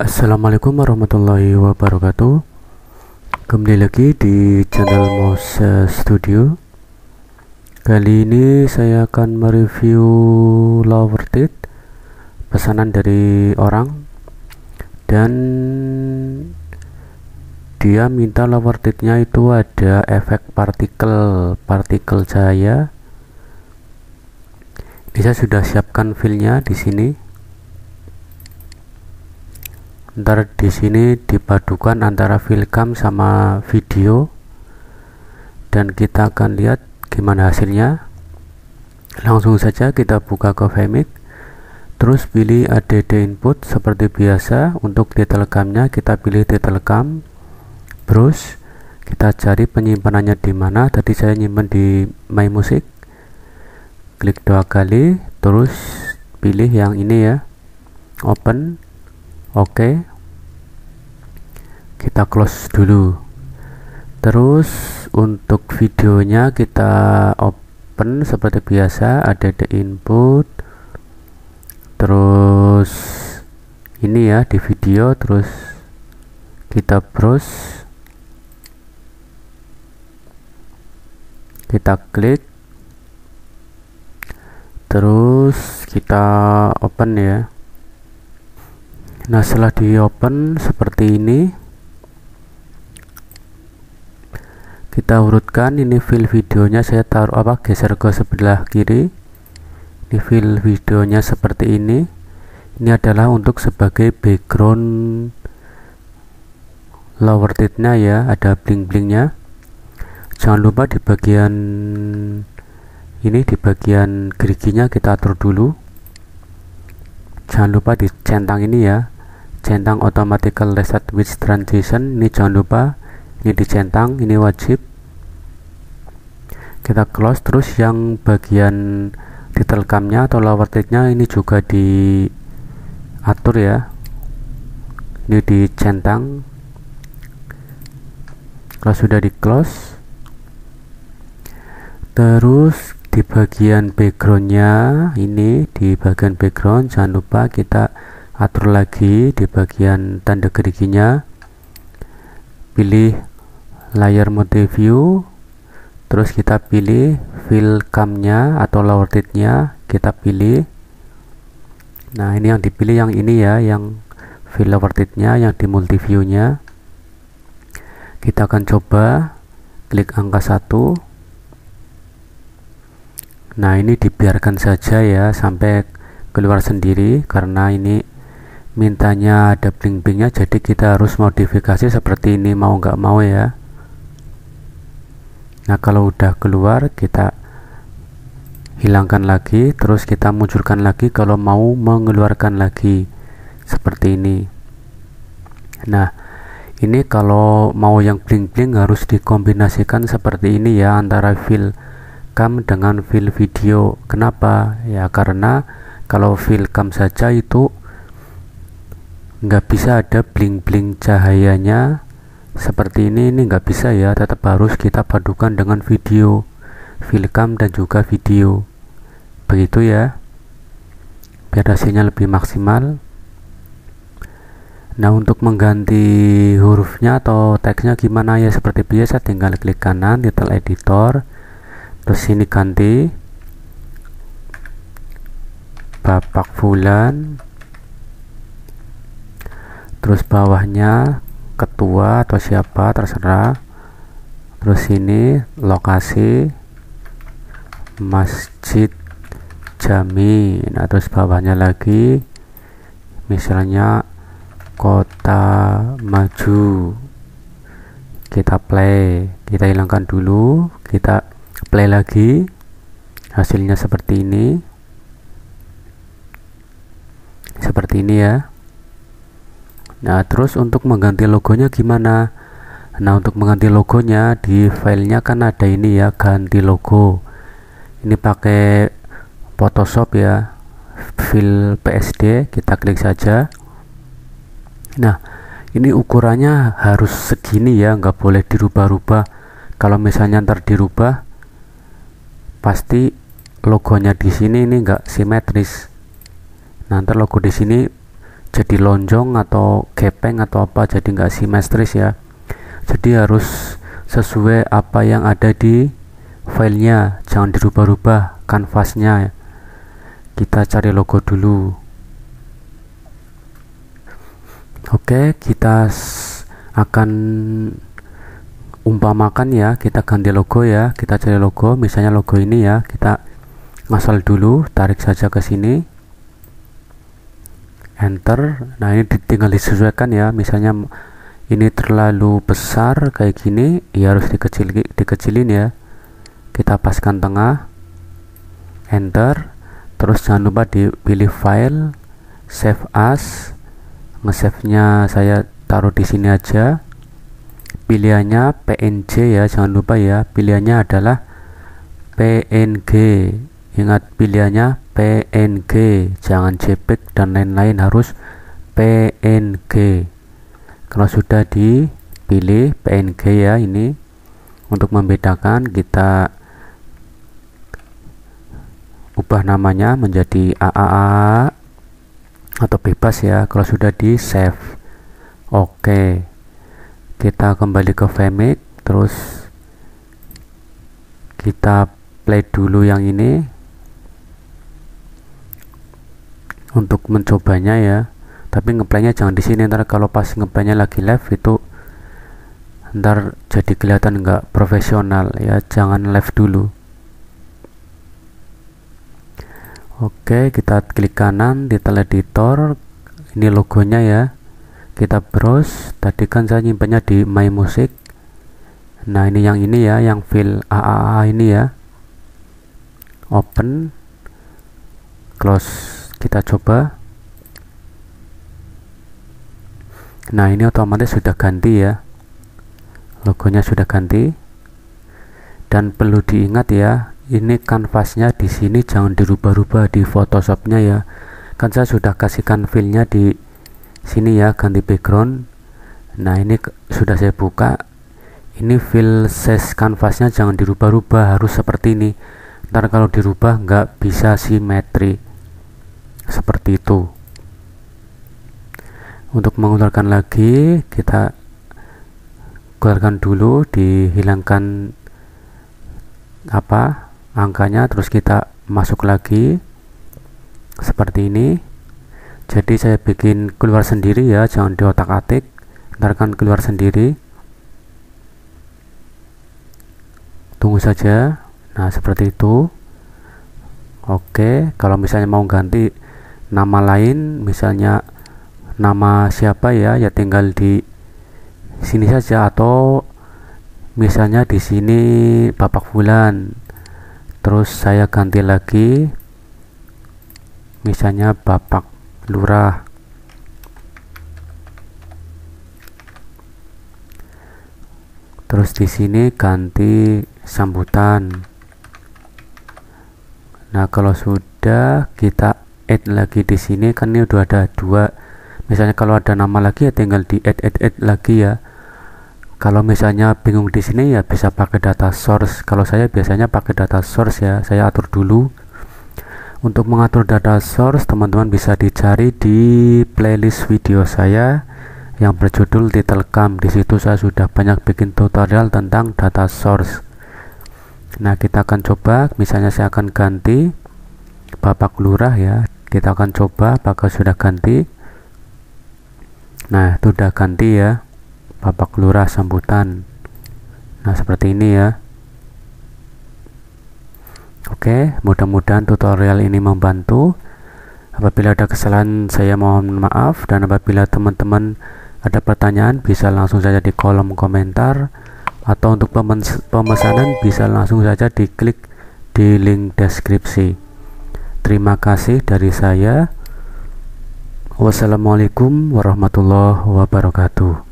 Assalamualaikum warahmatullahi wabarakatuh Kembali lagi di channel Moses Studio Kali ini saya akan mereview lower teeth Pesanan dari orang Dan Dia minta lower titnya itu ada efek partikel Partikel cahaya Bisa sudah siapkan filenya di sini ntar di sini dipadukan antara filcam sama video dan kita akan lihat gimana hasilnya langsung saja kita buka ke Vimic terus pilih add input seperti biasa untuk camnya kita pilih cam, terus kita cari penyimpanannya di mana tadi saya nyimpan di my music klik dua kali terus pilih yang ini ya open oke okay kita close dulu terus untuk videonya kita open seperti biasa ada the input terus ini ya di video terus kita browse kita klik terus kita open ya nah setelah di open seperti ini kita urutkan ini fill videonya saya taruh apa geser ke sebelah kiri ini fill videonya seperti ini ini adalah untuk sebagai background lower third-nya ya ada bling-blingnya jangan lupa di bagian ini di bagian geriginya kita atur dulu jangan lupa di centang ini ya centang automatical reset with transition ini jangan lupa ini dicentang ini wajib kita close terus yang bagian title camnya atau lower tick-nya ini juga diatur ya ini dicentang kalau sudah di close terus di bagian backgroundnya ini di bagian background jangan lupa kita atur lagi di bagian tanda geriginya pilih layer mode view terus kita pilih fill nya atau lower nya kita pilih nah ini yang dipilih yang ini ya yang fill lower nya yang di view nya kita akan coba klik angka 1 nah ini dibiarkan saja ya sampai keluar sendiri karena ini mintanya ada bling-blingnya jadi kita harus modifikasi seperti ini mau nggak mau ya nah kalau udah keluar kita hilangkan lagi terus kita munculkan lagi kalau mau mengeluarkan lagi seperti ini nah ini kalau mau yang bling-bling harus dikombinasikan seperti ini ya antara fill cam dengan fill video kenapa ya karena kalau fill cam saja itu nggak bisa ada bling-bling cahayanya seperti ini ini nggak bisa ya tetap harus kita padukan dengan video filcam dan juga video begitu ya biar hasilnya lebih maksimal nah untuk mengganti hurufnya atau teksnya gimana ya seperti biasa tinggal klik kanan title editor terus ini ganti bapak bulan terus bawahnya ketua atau siapa terserah terus ini lokasi masjid Jami nah terus bawahnya lagi misalnya kota maju kita play kita hilangkan dulu kita play lagi hasilnya seperti ini seperti ini ya Nah, terus untuk mengganti logonya gimana? Nah, untuk mengganti logonya di filenya kan ada ini ya, ganti logo. Ini pakai Photoshop ya, file PSD, kita klik saja. Nah, ini ukurannya harus segini ya, nggak boleh dirubah-rubah. Kalau misalnya ntar dirubah, pasti logonya di sini ini nggak simetris. Nah, ntar logo di sini jadi lonjong atau gepeng atau apa jadi nggak simetris ya jadi harus sesuai apa yang ada di filenya jangan dirubah-rubah kanvasnya kita cari logo dulu oke kita akan umpamakan ya kita ganti logo ya kita cari logo misalnya logo ini ya kita ngasal dulu tarik saja ke sini enter nah ini tinggal disesuaikan ya misalnya ini terlalu besar kayak gini ya harus dikecil dikecilin ya kita paskan tengah enter terus jangan lupa dipilih file save as nge-save nya saya taruh di sini aja pilihannya PNG ya jangan lupa ya pilihannya adalah PNG ingat pilihannya PNG jangan JPEG dan lain-lain harus PNG kalau sudah dipilih PNG ya ini untuk membedakan kita ubah namanya menjadi AAA atau bebas ya kalau sudah di save oke kita kembali ke Vimeo, terus kita play dulu yang ini untuk mencobanya ya tapi ngeplaynya jangan di sini ntar kalau pas ngeplaynya lagi live itu ntar jadi kelihatan nggak profesional ya jangan live dulu oke kita klik kanan di teleditor ini logonya ya kita browse tadi kan saya nyimpannya di my music nah ini yang ini ya yang file AAA ini ya open close kita coba nah ini otomatis sudah ganti ya logonya sudah ganti dan perlu diingat ya ini kanvasnya di sini jangan dirubah-rubah di Photoshopnya ya kan saya sudah kasihkan filenya di sini ya ganti background nah ini sudah saya buka ini fill size kanvasnya jangan dirubah-rubah harus seperti ini ntar kalau dirubah nggak bisa simetri seperti itu untuk mengeluarkan lagi kita keluarkan dulu dihilangkan apa angkanya terus kita masuk lagi seperti ini jadi saya bikin keluar sendiri ya jangan di otak atik ntar kan keluar sendiri tunggu saja nah seperti itu oke kalau misalnya mau ganti nama lain misalnya nama siapa ya ya tinggal di sini saja atau misalnya di sini bapak Fulan. terus saya ganti lagi misalnya bapak lurah terus di sini ganti sambutan nah kalau sudah kita add lagi di sini kan ini udah ada dua misalnya kalau ada nama lagi ya tinggal di add add add lagi ya kalau misalnya bingung di sini ya bisa pakai data source kalau saya biasanya pakai data source ya saya atur dulu untuk mengatur data source teman-teman bisa dicari di playlist video saya yang berjudul Titelcam di situ saya sudah banyak bikin tutorial tentang data source nah kita akan coba misalnya saya akan ganti Bapak Lurah ya kita akan coba apakah sudah ganti nah itu udah ganti ya Bapak Lurah sambutan nah seperti ini ya oke mudah-mudahan tutorial ini membantu apabila ada kesalahan saya mohon maaf dan apabila teman-teman ada pertanyaan bisa langsung saja di kolom komentar atau untuk pemesanan bisa langsung saja diklik di link deskripsi Terima kasih dari saya. Wassalamualaikum warahmatullahi wabarakatuh.